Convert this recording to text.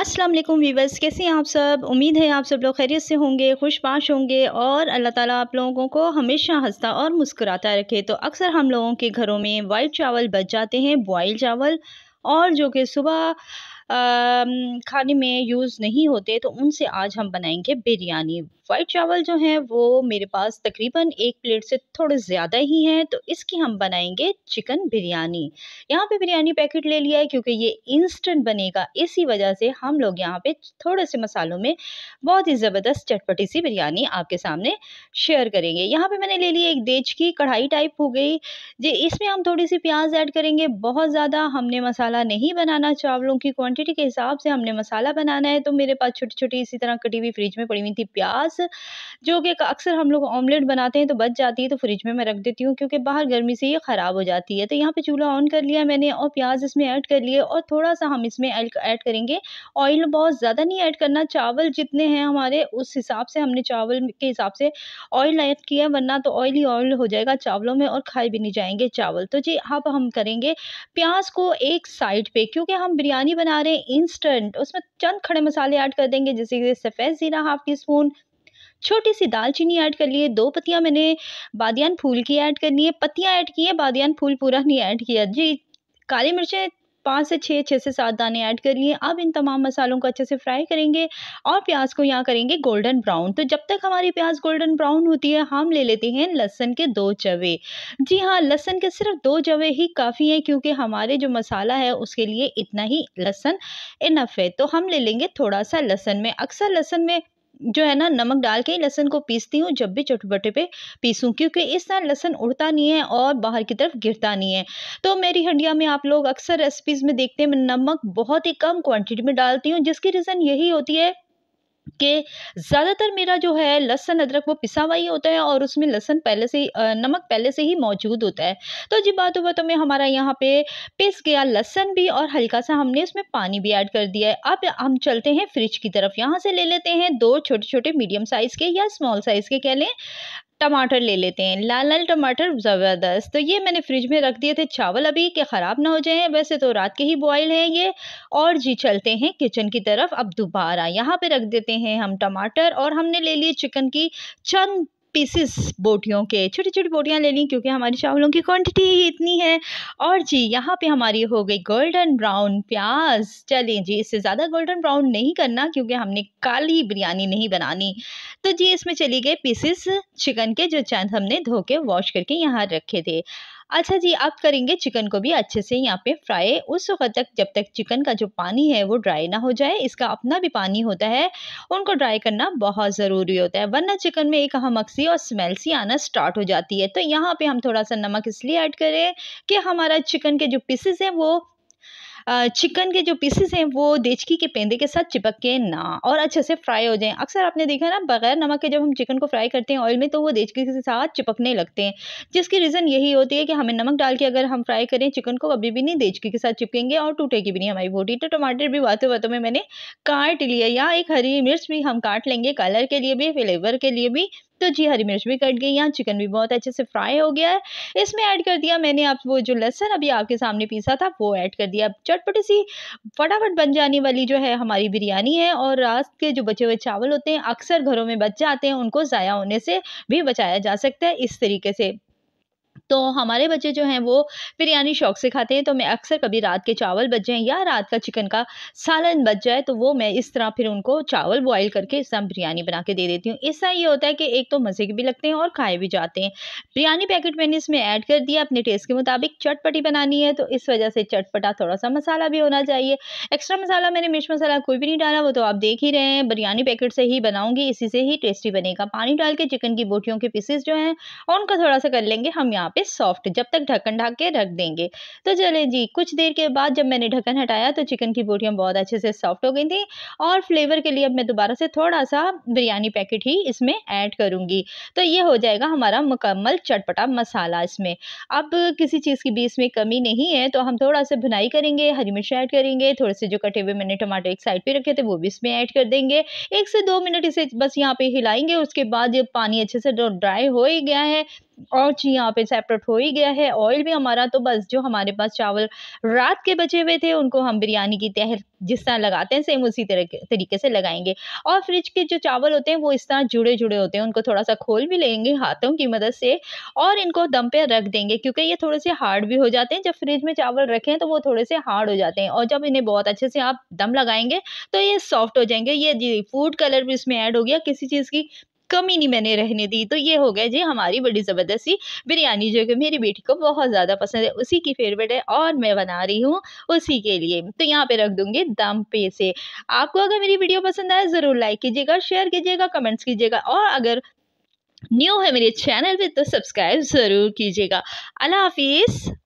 अस्सलाम वालेकुम वीवर्स कैसे हैं आप सब उम्मीद है आप सब लोग खैरियत से होंगे खुशपाश होंगे और अल्लाह ताला आप लोगों को हमेशा हंसता और मुस्कुराता रखे तो अक्सर हम लोगों के घरों में वाइट चावल बच जाते हैं बॉयल चावल और जो कि सुबह खाने में यूज़ नहीं होते तो उनसे आज हम बनाएंगे बिरयानी वाइट चावल जो हैं वो मेरे पास तकरीबन एक प्लेट से थोड़े ज़्यादा ही हैं तो इसकी हम बनाएंगे चिकन बिरयानी यहाँ पे बिरयानी पैकेट ले लिया है क्योंकि ये इंस्टेंट बनेगा इसी वजह से हम लोग यहाँ पे थोड़े से मसालों में बहुत ही ज़बरदस्त चटपटी सी बिरयानी आपके सामने शेयर करेंगे यहाँ पर मैंने ले ली एक देज की कढ़ाई टाइप हो गई जी इसमें हम थोड़ी सी प्याज ऐड करेंगे बहुत ज़्यादा हमने मसाला नहीं बनाना चावलों की क्वान्टिटी क्वांटिटी के हिसाब से हमने मसाला बनाना है तो मेरे पास छोटी छोटी इसी तरह कटी हुई फ्रिज में पड़ी हुई थी प्याज जो कि अक्सर हम लोग ऑमलेट बनाते हैं तो बच जाती है तो फ्रिज में मैं रख देती हूँ क्योंकि बाहर गर्मी से ये ख़राब हो जाती है तो यहाँ पर चूल्हा ऑन कर लिया मैंने और प्याज इसमें ऐड कर लिए और थोड़ा सा हम इसमें ऐड करेंगे ऑयल बहुत ज़्यादा नहीं ऐड करना चावल जितने हैं हमारे उस हिसाब से हमने चावल के हिसाब से ऑयल ऐड किया वरना तो ऑयल ही ऑयल हो जाएगा चावलों में और खाए भी नहीं जाएंगे चावल तो जी अब हम करेंगे प्याज को एक साइड पे क्योंकि हम बिरयानी बना रहे हैं में इंस्टेंट उसमें चंद खड़े मसाले ऐड कर देंगे जैसे कि सफ़ेद ज़ीरा हाफ़ टी स्पून छोटी सी दालचीनी ऐड कर लिए दो पत्तियाँ मैंने बादियान फूल की ऐड करनी है पत्तियाँ ऐड की है बादियान फूल पूरा नहीं ऐड किया जी काली मिर्चें पाँच से छः छः से सात दाने ऐड कर लिए अब इन तमाम मसालों को अच्छे से फ्राई करेंगे और प्याज को यहाँ करेंगे गोल्डन ब्राउन तो जब तक हमारी प्याज गोल्डन ब्राउन होती है हम ले लेते हैं लहसन के दो जवे जी हाँ लहसन के सिर्फ दो जवे ही काफ़ी हैं क्योंकि हमारे जो मसाला है उसके लिए इतना ही लहसन इनफ है तो हम ले लेंगे थोड़ा सा लहसन में अक्सर लहसन में जो है ना नमक डाल के लहसन को पीसती हूँ जब भी चटपटे पे पीसूँ क्योंकि इस तरह लहसन उड़ता नहीं है और बाहर की तरफ गिरता नहीं है तो मेरी हंडिया में आप लोग अक्सर रेसिपीज़ में देखते हैं मैं नमक बहुत ही कम क्वान्टिटी में डालती हूँ जिसकी रीज़न यही होती है कि ज़्यादातर मेरा जो है लहसन अदरक वो पिसा हुआ ही होता है और उसमें लहसन पहले से ही नमक पहले से ही मौजूद होता है तो जी बात हुआ तो में हमारा यहाँ पे पिस गया लहसन भी और हल्का सा हमने उसमें पानी भी ऐड कर दिया है अब हम चलते हैं फ्रिज की तरफ यहाँ से ले लेते हैं दो छोटे छोटे मीडियम साइज़ के या स्मॉल साइज़ के कह लें टमाटर ले लेते हैं लाल लाल टमाटर ज़बरदस्त तो ये मैंने फ्रिज में रख दिए थे चावल अभी के ख़राब ना हो जाए वैसे तो रात के ही बॉयल हैं ये और जी चलते हैं किचन की तरफ अब दोबारा यहाँ पे रख देते हैं हम टमाटर और हमने ले लिए चिकन की चंद पीसेस बोटियों के छोटी छोटी बोटियाँ ले ली क्योंकि हमारी चावलों की क्वांटिटी ही इतनी है और जी यहाँ पे हमारी हो गई गोल्डन ब्राउन प्याज चलें जी इससे ज़्यादा गोल्डन ब्राउन नहीं करना क्योंकि हमने काली बिरयानी नहीं बनानी तो जी इसमें चली गई पीसेस चिकन के जो चंद हमने धो के वॉश करके यहाँ रखे थे अच्छा जी आप करेंगे चिकन को भी अच्छे से यहाँ पे फ्राई उस वक्त तक जब तक चिकन का जो पानी है वो ड्राई ना हो जाए इसका अपना भी पानी होता है उनको ड्राई करना बहुत ज़रूरी होता है वरना चिकन में एक हमक सी और स्मेल सी आना स्टार्ट हो जाती है तो यहाँ पर हम थोड़ा सा नमक इसलिए ऐड करें कि हमारा चिकन के जो पीसेस हैं वो चिकन के जो पीसेस हैं वो देचकी के पेंदे के साथ चिपके ना और अच्छे से फ्राई हो जाएं अक्सर आपने देखा ना बगैर नमक के जब हम चिकन को फ्राई करते हैं ऑयल में तो वो देचकी के साथ चिपकने लगते हैं जिसकी रीज़न यही होती है कि हमें नमक डाल के अगर हम फ्राई करें चिकन को कभी भी नहीं देचकी के साथ चिपकेंगे और टूटेगी भी नहीं हमारी बोटी तो टमाटर भी बातों बातों में मैंने काट लिया या एक हरी मिर्च भी हम काट लेंगे कलर के लिए भी फ्लेवर के लिए भी तो जी हरी मिर्च भी कट गई यहाँ चिकन भी बहुत अच्छे से फ्राई हो गया है इसमें ऐड कर दिया मैंने आप वो जो लहसन अभी आपके सामने पीसा था वो ऐड कर दिया चटपटी सी फटाफट बन जाने वाली जो है हमारी बिरयानी है और रात के जो बचे हुए चावल होते हैं अक्सर घरों में बच जाते हैं उनको ज़ाया होने से भी बचाया जा सकता है इस तरीके से तो हमारे बच्चे जो हैं वो बिरयानी शौक़ से खाते हैं तो मैं अक्सर कभी रात के चावल बच जाएँ या रात का चिकन का सालन बच जाए तो वो मैं इस तरह फिर उनको चावल बॉयल करके इस तरह बिरयानी बना के दे देती हूँ इस तरह ये होता है कि एक तो मज़े के भी लगते हैं और खाए भी जाते हैं बिरयानी पैकेट मैंने इसमें ऐड कर दिया अपने टेस्ट के मुताबिक चटपटी बनानी है तो इस वजह से चटपटा थोड़ा सा मसाला भी होना चाहिए एक्स्ट्रा मसाला मैंने मिर्च मसाला कोई भी नहीं डाला वो तो आप देख ही रहे हैं बिरयानी पैकेट से ही बनाऊँगी इसी से ही टेस्टी बनेगा पानी डाल के चिकन की बोटियों के पीसेस जो हैं उनका थोड़ा सा कर लेंगे हम यहाँ पे सॉफ्ट जब तक ढक्कन ढाक के रख देंगे तो चलें जी कुछ देर के बाद जब मैंने ढक्कन हटाया तो चिकन की बोटियाँ बहुत अच्छे से सॉफ्ट हो गई थी और फ्लेवर के लिए अब मैं दोबारा से थोड़ा सा बिरयानी पैकेट ही इसमें ऐड करूँगी तो ये हो जाएगा हमारा मुकम्मल चटपटा मसाला इसमें अब किसी चीज़ की भी इसमें कमी नहीं है तो हम थोड़ा सा भुनाई करेंगे हरी मिर्च ऐड करेंगे थोड़े से जो कटे हुए मैंने टमाटर एक साइड पे रखे थे वो भी इसमें ऐड कर देंगे एक से दो मिनट इसे बस यहाँ पे हिलाएंगे उसके बाद पानी अच्छे से ड्राई हो ही गया है और जी यहाँ पे सेपरेट हो ही गया है ऑयल भी हमारा तो बस जो हमारे पास चावल रात के बचे हुए थे उनको हम बिरयानी की तहर जिस तरह लगाते हैं सेम उसी तरह तरीके से लगाएंगे और फ्रिज के जो चावल होते हैं वो इस तरह जुड़े जुड़े होते हैं उनको थोड़ा सा खोल भी लेंगे हाथों की मदद से और इनको दम पे रख देंगे क्योंकि ये थोड़े से हार्ड भी हो जाते हैं जब फ्रिज में चावल रखें तो वो थोड़े से हार्ड हो जाते हैं और जब इन्हें बहुत अच्छे से आप दम लगाएंगे तो ये सॉफ्ट हो जाएंगे ये फूड कलर भी इसमें ऐड हो गया किसी चीज़ की कमी नहीं मैंने रहने दी तो ये हो गया जी हमारी बड़ी जबरदस्ती बिरयानी जो कि मेरी बेटी को बहुत ज़्यादा पसंद है उसी की फेवरेट है और मैं बना रही हूँ उसी के लिए तो यहाँ पे रख दूँगी दम पे से आपको अगर मेरी वीडियो पसंद आए ज़रूर लाइक कीजिएगा शेयर कीजिएगा कमेंट्स कीजिएगा और अगर न्यू है मेरे चैनल पे तो सब्सक्राइब ज़रूर कीजिएगा अल्लाह हाफिज़